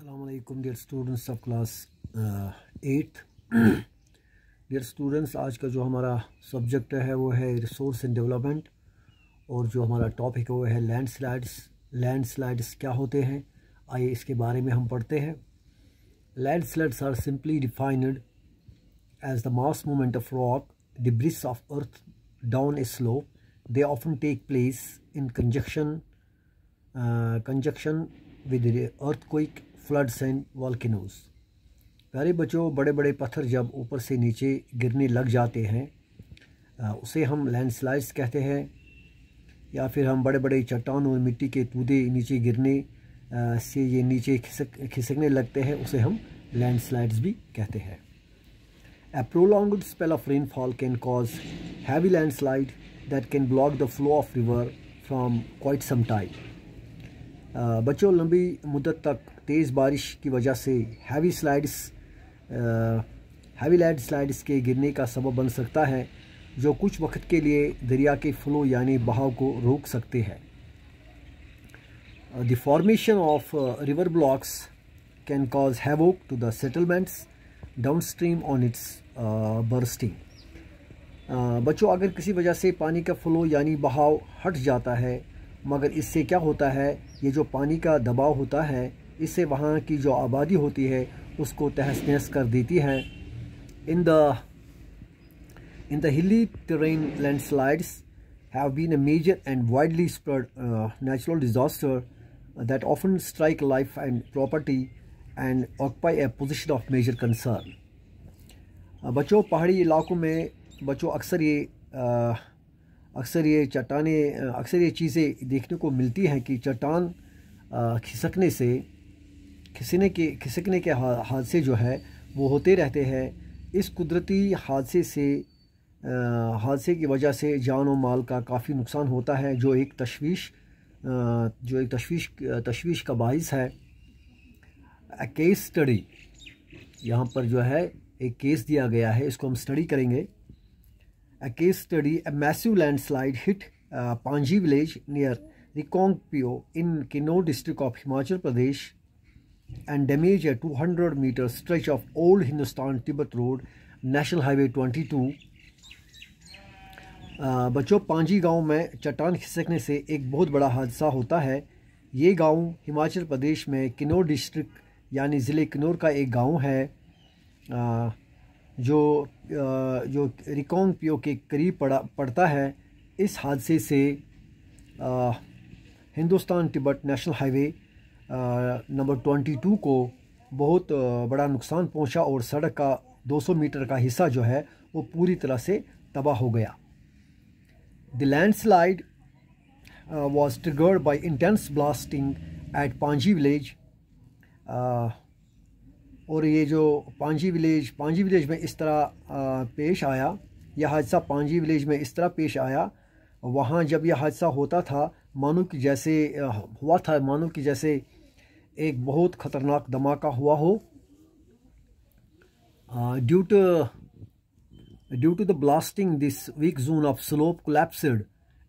Aslam dear students of class eight dear students आज का जो हमारा सब्जेक्ट है वो है रिसोर्स एंड डेवलपमेंट और जो हमारा टॉपिक है वो है लैंड स्लाइड्स लैंड स्लाइड्स क्या होते हैं आइए इसके बारे में हम पढ़ते हैं land slides are simply defined as the mass moment of rock debris of earth down a slope they often take place in conjunction conjunction with the floods and volcanoes प्यारे बच्चों बड़े बड़े पत्थर जब ऊपर से नीचे गिरने लग जाते हैं उसे हम लैंडस्लाइड्स कहते हैं या फिर हम बड़े बड़े चट्टान और मिट्टी के तूदे नीचे गिरने से ये नीचे खिसक खिसकने लगते हैं उसे हम लैंडस्लाइड्स भी कहते हैं prolong spell of rainfall can cause heavy land slide that can block the flow of river from quite some time बच्चों लंबी मुद्दत तक तेज़ बारिश की वजह से heavy slides heavy land slides के गिरने का सबब बन सकता है जो कुछ वक्त के लिए दरिया के फ्लो यानी बहाव को रोक सकते हैं the formation of river blocks can cause havoc to the settlements down stream on its bursting बच्चों अगर किसी वजह से पानी का फ्लो यानी बहाव हट जाता है मगर इससे क्या होता है ये जो पानी का दबाव होता है इससे वहाँ की जो आबादी होती है उसको तहस नहस कर देती है in the in Delhi terrain land slides have been a major and widely spread natural disaster that often strike life and property and occupy a position of major concern बच्चों पहाड़ी इलाकों में बच्चों अक्सर ये uh, अक्सर ये चट्टाने अक्सर ये चीज़ें देखने को मिलती हैं कि चट्टान खिसकने से खिसने के खिसकने के हादसे जो है वो होते रहते हैं इस कुदरती हादसे से हादसे की वजह से जान और माल का काफ़ी नुकसान होता है जो एक तशवीश जो एक तशवीश तशवीश का बायस है केस स्टडी यहाँ पर जो है एक केस दिया गया है इसको हम स्टडी करेंगे a case study, a massive landslide hit uh, Panji village near Rikongpio in Kinnaur district of Himachal Pradesh and damaged a 200 meter stretch of old Hindustan Tibet Road, National Highway 22. Uh, बच्चों पांजी गांव में चट्टान खिसकने से एक बहुत बड़ा हादसा होता है ये गांव हिमाचल प्रदेश में किन्नौर डिस्ट्रिक्ट यानी ज़िले किन्नौर का एक गांव है आ, जो जो रिकोंग पियो के करीब पड़ा पड़ता है इस हादसे से आ, Hindustan Tibet national highway number 22 को बहुत बड़ा नुकसान पहुंचा और सड़क का 200 मीटर का हिस्सा जो है वो पूरी तरह से तबाह हो गया the landslide was triggered by intense blasting at Panji village और ये जो पांजी विलेज पांजी विलेज में इस तरह पेश आया यह हादसा पांजी विलेज में इस तरह पेश आया वहाँ जब यह हादसा होता था मानो कि जैसे हुआ था मानो कि जैसे एक बहुत ख़तरनाक धमाका हुआ हो due to due to the blasting this weak zone of slope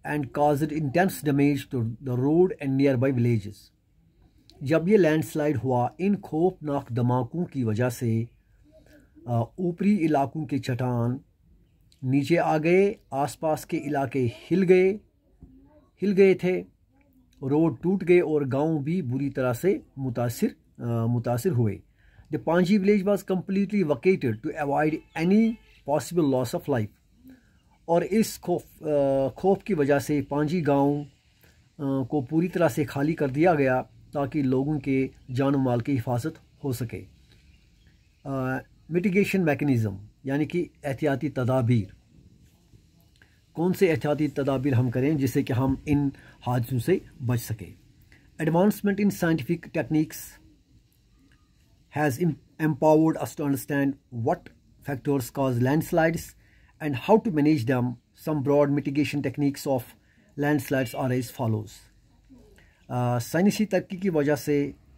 and cause intense damage to the road and nearby villages. जब ये लैंडस्लाइड हुआ इन खौफनाक धमाकों की वजह से ऊपरी इलाकों के चट्टान नीचे आ गए आसपास के इलाके हिल गए हिल गए थे रोड टूट गए और गांव भी बुरी तरह से मुतासर मुतासर हुए the Panji village was completely vacated to avoid any possible loss of life और इस खौफ खौफ की वजह से पांजी गांव को पूरी तरह से खाली कर दिया गया ताकि लोगों के जान माल की हिफाजत हो सके मिटिगेशन मेकनिज़म यानी कि एहतियाती तदाबीर कौन से एहतियाती तदाबीर हम करें जिससे कि हम इन हादसों से बच सकें advancement in scientific techniques has empowered us to understand what factors cause land slides and how to manage them some broad mitigation techniques of landslides are as follows साइंसी तरक्की की वजह से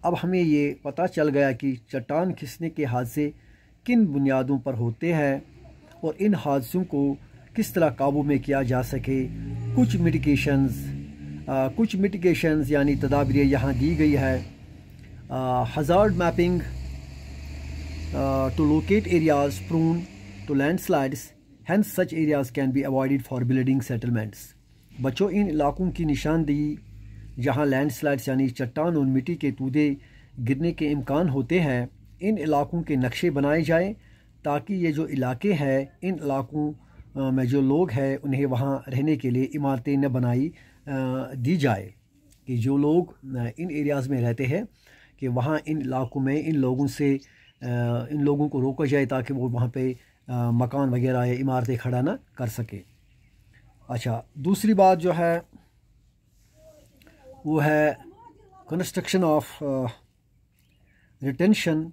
अब हमें ये पता चल गया कि चट्टान खिसने के हादसे किन बुनियादों पर होते हैं और इन हादसों को किस तरह काबू में किया जा सके कुछ मिटिकेशंस कुछ मिटिकेशंस यानी तदाबीर यहाँ दी गई है hazard mapping to locate areas prone to landslides and such areas can be avoided for building settlements बच्चों इन इलाकों की निशानदेही लैंड लैंडस्लाइड्स यानी चट्टान और मिट्टी के तूदे गिरने के इम्कान होते हैं इन इलाकों के नक्शे बनाए जाएँ ताकि ये जो इलाके हैं इन इलाकों में जो लोग हैं उन्हें वहाँ रहने के लिए इमारतें न बनाई दी जाए कि जो लोग इन एरियाज़ में रहते हैं कि वहाँ इन इलाकों में इन लोगों से इन लोगों को रोका जाए ताकि वो वहाँ पे मकान वगैरह या इमारतें खड़ा ना कर सके अच्छा दूसरी बात जो है वो है construction of retention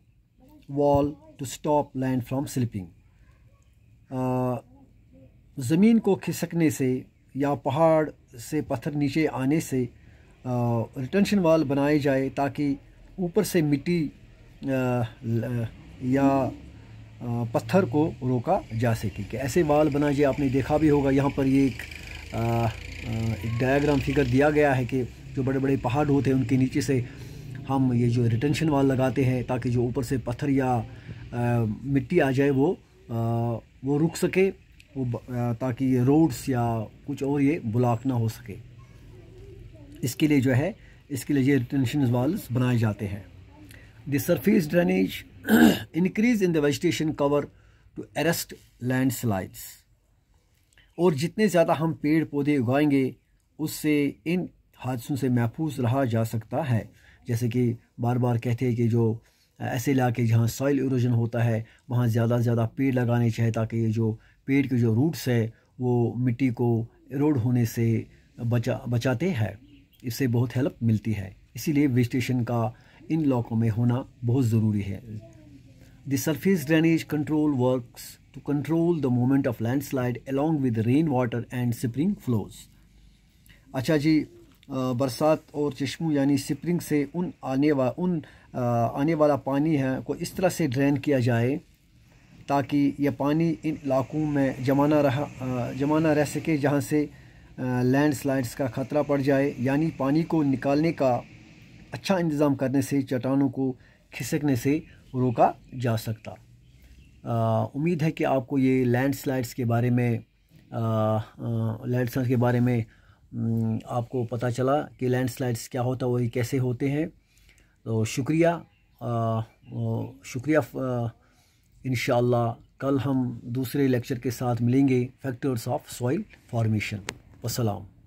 wall to stop land from slipping ज़मीन को खिसकने से या पहाड़ से पत्थर नीचे आने से रिटेंशन uh, वॉल बनाए जाए ताकि ऊपर से मिट्टी uh, या uh, पत्थर को रोका जा सके कि ऐसे वाल बना जाए आपने देखा भी होगा यहाँ पर ये एक, एक डायग्राम फिगर दिया गया है कि जो बड़े बड़े पहाड़ होते हैं उनके नीचे से हम ये जो रिटेंशन वाल लगाते हैं ताकि जो ऊपर से पत्थर या आ, मिट्टी आ जाए वो आ, वो रुक सके वो आ, ताकि ये रोड्स या कुछ और ये ब्लॉक ना हो सके इसके लिए जो है इसके लिए ये रिटेंशन वाल्स बनाए जाते हैं the surface drainage increase in the vegetation cover to arrest land slides और जितने ज़्यादा हम पेड़ पौधे उगाएंगे उससे इन हादसों से महफूज रहा जा सकता है जैसे कि बार बार कहते हैं कि जो ऐसे इलाके जहाँ सॉइल इरोजन होता है वहाँ ज़्यादा से ज़्यादा पेड़ लगाने चाहिए ताकि ये जो पेड़ के जो रूट्स है वो मिट्टी को इरोड होने से बचा बचाते हैं इससे बहुत हेल्प मिलती है इसीलिए वेजिटेशन का इन इलाकों में होना बहुत ज़रूरी है the surface drainage control works the moment of land slide landslide with rain water and spring flows अच्छा जी बरसात और चश्मों यानी स्प्रिंग से उन आने वा उन आने वाला पानी है को इस तरह से ड्रेन किया जाए ताकि यह पानी इन इलाकों में जमाना रहा जमाना रह सके जहाँ से लैंड स्लाइड्स का ख़तरा पड़ जाए यानी पानी को निकालने का अच्छा इंतज़ाम करने से चट्टानों को खिसकने से रोका जा सकता उम्मीद है कि आपको ये लैंड स्लाइड्स के बारे में लैंड स्लाइड्स के बारे में हम्म, आपको पता चला कि लैंडस्लाइड्स क्या होता है वही कैसे होते हैं तो शुक्रिया आ, शुक्रिया इन कल हम दूसरे लेक्चर के साथ मिलेंगे फैक्टर्स ऑफ सॉइल फॉर्मेशन वसलाम